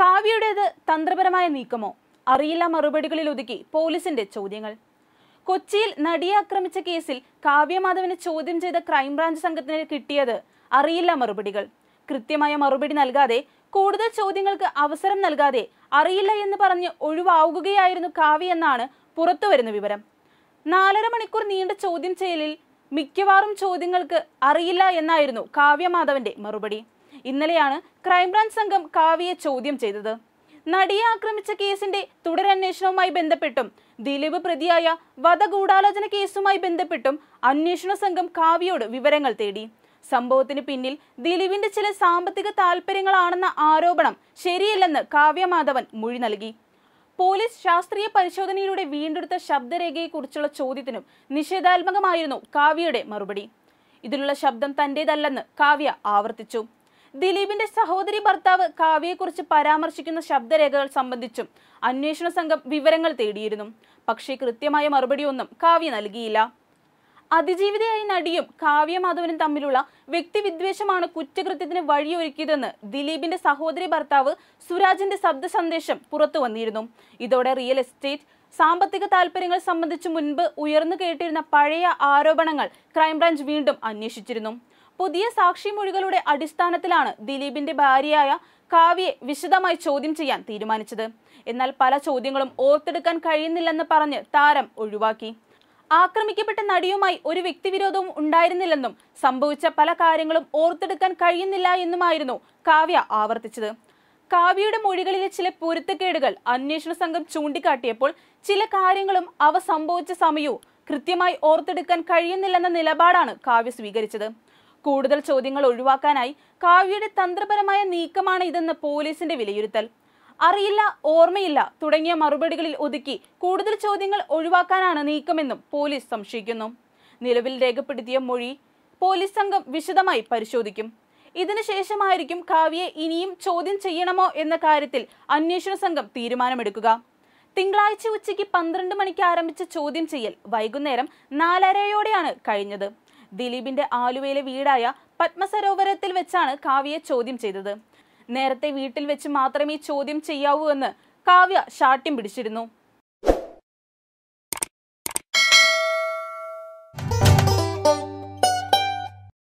കാവ്യയുടേത് തന്ത്രപരമായ നീക്കമോ അറിയില്ല മറുപടികളിൽ ഒതുക്കി പോലീസിന്റെ ചോദ്യങ്ങൾ കൊച്ചിയിൽ നടിയെ ആക്രമിച്ച കേസിൽ കാവ്യമാധവനെ ചോദ്യം ചെയ്ത ക്രൈംബ്രാഞ്ച് സംഘത്തിന് കിട്ടിയത് അറിയില്ല മറുപടികൾ കൃത്യമായ മറുപടി നൽകാതെ കൂടുതൽ ചോദ്യങ്ങൾക്ക് അവസരം നൽകാതെ അറിയില്ല എന്ന് പറഞ്ഞ് ഒഴിവാവുകയായിരുന്നു കാവ്യ എന്നാണ് പുറത്തുവരുന്ന വിവരം നാലര മണിക്കൂർ നീണ്ട ചോദ്യം ചെയ്യലിൽ മിക്കവാറും ചോദ്യങ്ങൾക്ക് അറിയില്ല എന്നായിരുന്നു കാവ്യമാധവന്റെ മറുപടി ഇന്നലെയാണ് ക്രൈംബ്രാഞ്ച് സംഘം കാവ്യയെ ചോദ്യം ചെയ്തത് നടിയെ ആക്രമിച്ച കേസിന്റെ തുടരന്വേഷണവുമായി ബന്ധപ്പെട്ടും ദിലീപ് പ്രതിയായ വധഗൂഢാലോചന കേസുമായി ബന്ധപ്പെട്ടും അന്വേഷണ സംഘം കാവ്യയോട് വിവരങ്ങൾ തേടി സംഭവത്തിന് പിന്നിൽ ദിലീപിന്റെ ചില സാമ്പത്തിക താല്പര്യങ്ങളാണെന്ന ആരോപണം ശരിയല്ലെന്ന് മാധവൻ മൊഴി നൽകി പോലീസ് ശാസ്ത്രീയ പരിശോധനയിലൂടെ വീണ്ടെടുത്ത ശബ്ദരേഖയെക്കുറിച്ചുള്ള ചോദ്യത്തിനും നിഷേധാത്മകമായിരുന്നു കാവ്യയുടെ മറുപടി ഇതിലുള്ള ശബ്ദം തന്റേതല്ലെന്ന് കാവ്യ ആവർത്തിച്ചു ദിലീപിന്റെ സഹോദരി ഭർത്താവ് കാവ്യയെക്കുറിച്ച് പരാമർശിക്കുന്ന ശബ്ദരേഖകൾ സംബന്ധിച്ചും അന്വേഷണ സംഘം വിവരങ്ങൾ തേടിയിരുന്നു പക്ഷേ കൃത്യമായ മറുപടിയൊന്നും കാവ്യ നൽകിയില്ല അതിജീവിതയായ നടിയും കാവ്യ മാധവനും തമ്മിലുള്ള വ്യക്തിവിദ്വേഷമാണ് കുറ്റകൃത്യത്തിന് വഴിയൊരുക്കിയതെന്ന് ദിലീപിന്റെ സഹോദരി ഭർത്താവ് സുരാജിന്റെ ശബ്ദ സന്ദേശം പുറത്തു വന്നിരുന്നു ഇതോടെ റിയൽ എസ്റ്റേറ്റ് സാമ്പത്തിക താൽപര്യങ്ങൾ സംബന്ധിച്ച് മുൻപ് ഉയർന്നു കേട്ടിരുന്ന പഴയ ആരോപണങ്ങൾ ക്രൈംബ്രാഞ്ച് വീണ്ടും അന്വേഷിച്ചിരുന്നു പുതിയ സാക്ഷിമൊഴികളുടെ അടിസ്ഥാനത്തിലാണ് ദിലീപിന്റെ ഭാര്യയായ കാവ്യെ വിശദമായി ചോദ്യം ചെയ്യാൻ തീരുമാനിച്ചത് എന്നാൽ പല ചോദ്യങ്ങളും ഓർത്തെടുക്കാൻ കഴിയുന്നില്ലെന്ന് പറഞ്ഞ് താരം ഒഴിവാക്കി ആക്രമിക്കപ്പെട്ട നടിയുമായി ഒരു വ്യക്തിവിരോധവും ഉണ്ടായിരുന്നില്ലെന്നും സംഭവിച്ച പല കാര്യങ്ങളും ഓർത്തെടുക്കാൻ കഴിയുന്നില്ല എന്നുമായിരുന്നു കാവ്യ ആവർത്തിച്ചത് കാവ്യയുടെ മൊഴികളിലെ ചില പൊരുത്തക്കേടുകൾ അന്വേഷണ സംഘം ചൂണ്ടിക്കാട്ടിയപ്പോൾ ചില കാര്യങ്ങളും അവ സംഭവിച്ച സമയവും കൃത്യമായി ഓർത്തെടുക്കാൻ കഴിയുന്നില്ലെന്ന നിലപാടാണ് കാവ്യ സ്വീകരിച്ചത് കൂടുതൽ ചോദ്യങ്ങൾ ഒഴിവാക്കാനായി കാവ്യയുടെ തന്ത്രപരമായ നീക്കമാണ് ഇതെന്ന് പോലീസിന്റെ വിലയിരുത്തൽ അറിയില്ല ഓർമ്മയില്ല തുടങ്ങിയ മറുപടികളിൽ ഒതുക്കി കൂടുതൽ ചോദ്യങ്ങൾ ഒഴിവാക്കാനാണ് നീക്കമെന്നും പോലീസ് സംശയിക്കുന്നു നിലവിൽ രേഖപ്പെടുത്തിയ മൊഴി പോലീസ് സംഘം വിശദമായി പരിശോധിക്കും ഇതിനുശേഷമായിരിക്കും കാവ്യയെ ഇനിയും ചോദ്യം ചെയ്യണമോ എന്ന കാര്യത്തിൽ അന്വേഷണ സംഘം തീരുമാനമെടുക്കുക തിങ്കളാഴ്ച ഉച്ചയ്ക്ക് പന്ത്രണ്ട് മണിക്ക് ആരംഭിച്ച ചോദ്യം ചെയ്യൽ വൈകുന്നേരം നാലരയോടെയാണ് കഴിഞ്ഞത് ദിലീപിന്റെ ആലുവയിലെ വീടായ പത്മസരോവരത്തിൽ വെച്ചാണ് കാവ്യയെ ചോദ്യം ചെയ്തത് നേരത്തെ വീട്ടിൽ വെച്ച് മാത്രമേ ചോദ്യം ചെയ്യാവൂ എന്ന് കാവ്യ ഷാട്ട്യം പിടിച്ചിരുന്നു